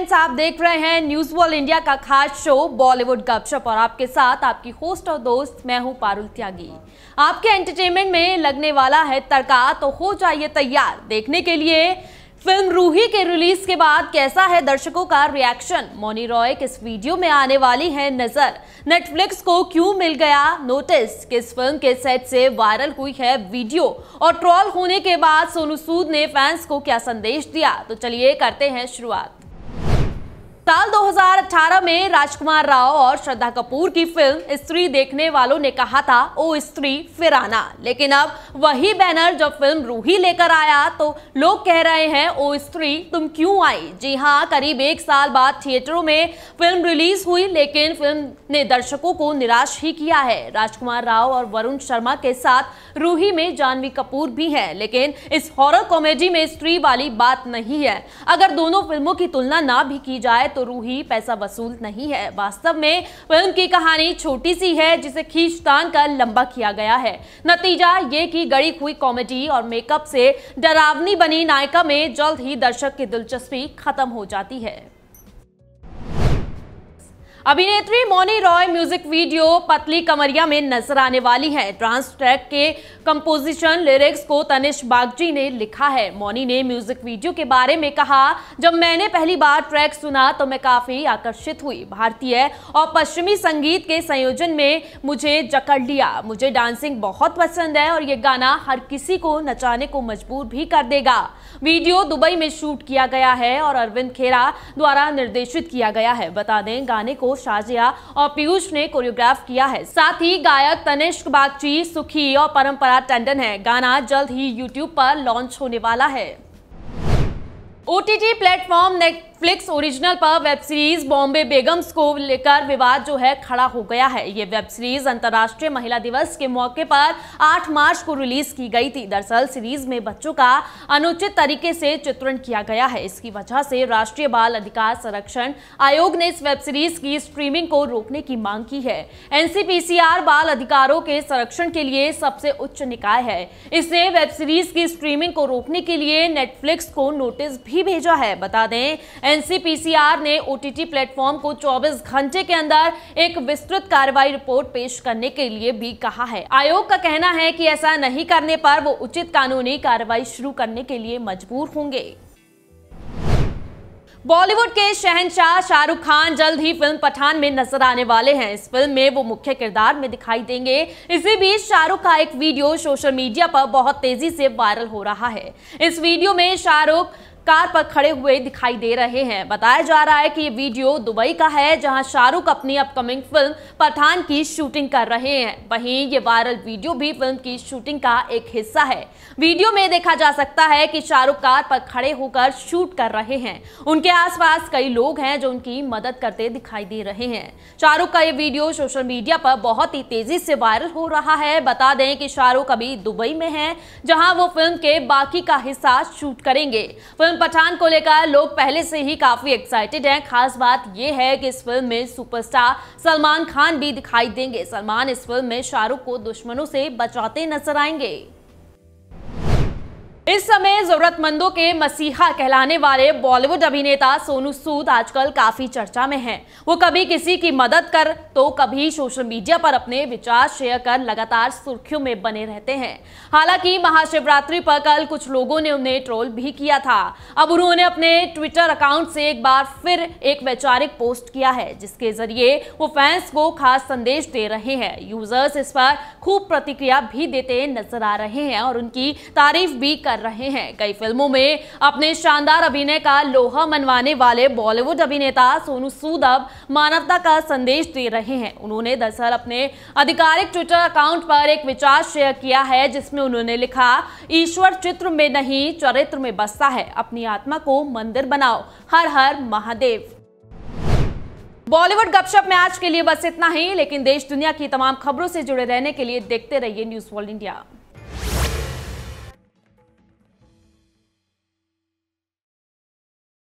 Friends आप देख रहे हैं न्यूज वॉल इंडिया का खास शो बॉलीवुड गपशप और आपके साथ आपकी होस्ट और दोस्त मैं हूं पारुल त्यागी आपके एंटरटेनमेंट में लगने वाला है तड़का तो हो जाइए तैयार देखने के लिए फिल्म रूही के रिलीज के बाद कैसा है दर्शकों का रिएक्शन मोनी रॉय किस वीडियो में आने वाली है नजर नेटफ्लिक्स को क्यों मिल गया नोटिस किस फिल्म के सेट से वायरल हुई है वीडियो और ट्रॉल होने के बाद सोनू सूद ने फैंस को क्या संदेश दिया तो चलिए करते हैं शुरुआत साल 2018 में राजकुमार राव और श्रद्धा कपूर की फिल्म स्त्री देखने वालों ने कहा था ओ स्त्री फिर आना लेकिन अब वही बैनर जब फिल्म रूही लेकर आया तो लोग कह रहे हैं ओ स्त्री तुम क्यों आई जी हां करीब एक साल बाद थिएटरों में फिल्म रिलीज हुई लेकिन फिल्म ने दर्शकों को निराश ही किया है राजकुमार राव और वरुण शर्मा के साथ रूही में जानवी कपूर भी है लेकिन इस हॉरर कॉमेडी में स्त्री वाली बात नहीं है अगर दोनों फिल्मों की तुलना ना भी की जाए तो तो रूही पैसा वसूल नहीं है वास्तव में फिल्म की कहानी छोटी सी है जिसे खींचतान का लंबा किया गया है नतीजा ये कि गड़ी हुई कॉमेडी और मेकअप से डरावनी बनी नायिका में जल्द ही दर्शक की दिलचस्पी खत्म हो जाती है अभिनेत्री मोनी रॉय म्यूजिक वीडियो पतली कमरिया में नजर आने वाली है ट्रांस ट्रैक के कंपोजिशन लिरिक्स को तनिष बागजी ने लिखा है मोनी ने म्यूजिक वीडियो के बारे में कहा जब मैंने पहली बार ट्रैक सुना तो मैं काफी आकर्षित हुई भारतीय और पश्चिमी संगीत के संयोजन में मुझे जकड़ लिया मुझे डांसिंग बहुत पसंद है और ये गाना हर किसी को नचाने को मजबूर भी कर देगा वीडियो दुबई में शूट किया गया है और अरविंद खेरा द्वारा निर्देशित किया गया है बता दें गाने को शाजिया और पीयूष ने कोरियोग्राफ किया है साथ ही गायक तनिष्क बागची सुखी और परंपरा टंडन है गाना जल्द ही यूट्यूब पर लॉन्च होने वाला है OTT platform Netflix original पर वेब सीरीज बॉम्बे बेगम्स को लेकर विवाद जो है खड़ा हो गया है ये वेब सीरीज अंतर्राष्ट्रीय महिला दिवस के मौके पर 8 मार्च को रिलीज की गई थी दरअसल सीरीज में बच्चों का अनुचित तरीके से चित्रण किया गया है इसकी वजह से राष्ट्रीय बाल अधिकार संरक्षण आयोग ने इस वेब सीरीज की स्ट्रीमिंग को रोकने की मांग की है एनसीपीसीआर बाल अधिकारों के संरक्षण के लिए सबसे उच्च निकाय है इसने वेब सीरीज की स्ट्रीमिंग को रोकने के लिए नेटफ्लिक्स को नोटिस भी भेजा है बता दें एनसीपीसीआर ने ओटीटी प्लेटफॉर्म को 24 घंटे के अंदर एक विस्तृत कार्रवाई रिपोर्ट पेश करने के लिए भी कहा है आयोग का कहना है कि ऐसा नहीं करने पर वो उचित कानूनी कार्रवाई शुरू करने के लिए मजबूर होंगे बॉलीवुड के शहनशाह शाहरुख खान जल्द ही फिल्म पठान में नजर आने वाले हैं इस फिल्म में वो मुख्य किरदार में दिखाई देंगे इसी बीच शाहरुख का एक वीडियो सोशल मीडिया पर बहुत तेजी से वायरल हो रहा है इस वीडियो में शाहरुख कार पर खड़े हुए दिखाई दे रहे हैं बताया जा रहा है कि ये वीडियो दुबई का है जहां शाहरुख अपनी अपकमिंग फिल्म पठान की शूटिंग कर रहे हैं वहीं ये वायरल वीडियो भी फिल्म की शूटिंग का एक हिस्सा है वीडियो में देखा जा सकता है कि शाहरुख कार पर खड़े होकर शूट कर रहे हैं उनके आसपास कई लोग हैं जो उनकी मदद करते दिखाई दे रहे हैं शाहरुख का ये वीडियो सोशल मीडिया पर बहुत ही तेजी से वायरल हो रहा है बता दें कि शाहरुख अभी दुबई में है जहां वो फिल्म के बाकी का हिस्सा शूट करेंगे फिल्म पठान को लेकर लोग पहले से ही काफी एक्साइटेड हैं खास बात यह है कि इस फिल्म में सुपरस्टार सलमान खान भी दिखाई देंगे सलमान इस फिल्म में शाहरुख को दुश्मनों से बचाते नजर आएंगे इस समय जरूरतमंदों के मसीहा कहलाने वाले बॉलीवुड अभिनेता सोनू सूद आजकल काफी चर्चा में हैं। वो कभी किसी की मदद कर तो कभी सोशल मीडिया पर अपने विचार शेयर कर लगातार सुर्खियों में बने रहते हैं हालांकि महाशिवरात्रि पर कल कुछ लोगों ने उन्हें ट्रोल भी किया था अब उन्होंने अपने ट्विटर अकाउंट से एक बार फिर एक वैचारिक पोस्ट किया है जिसके जरिए वो फैंस को खास संदेश दे रहे हैं यूजर्स इस पर खूब प्रतिक्रिया भी देते नजर आ रहे हैं और उनकी तारीफ भी कर रहे हैं कई फिल्मों में अपने शानदार अभिनय का लोहा मनवाने वाले बॉलीवुड अभिनेता सोनू सूद अब मानवता का संदेश दे रहे हैं उन्होंने दरअसल अपने आधिकारिक ट्विटर अकाउंट पर एक विचार शेयर किया है जिसमें उन्होंने लिखा ईश्वर चित्र में नहीं चरित्र में बसता है अपनी आत्मा को मंदिर बनाओ हर हर महादेव बॉलीवुड गपशप में आज के लिए बस इतना ही लेकिन देश दुनिया की तमाम खबरों से जुड़े रहने के लिए देखते रहिए न्यूज वर्ल्ड इंडिया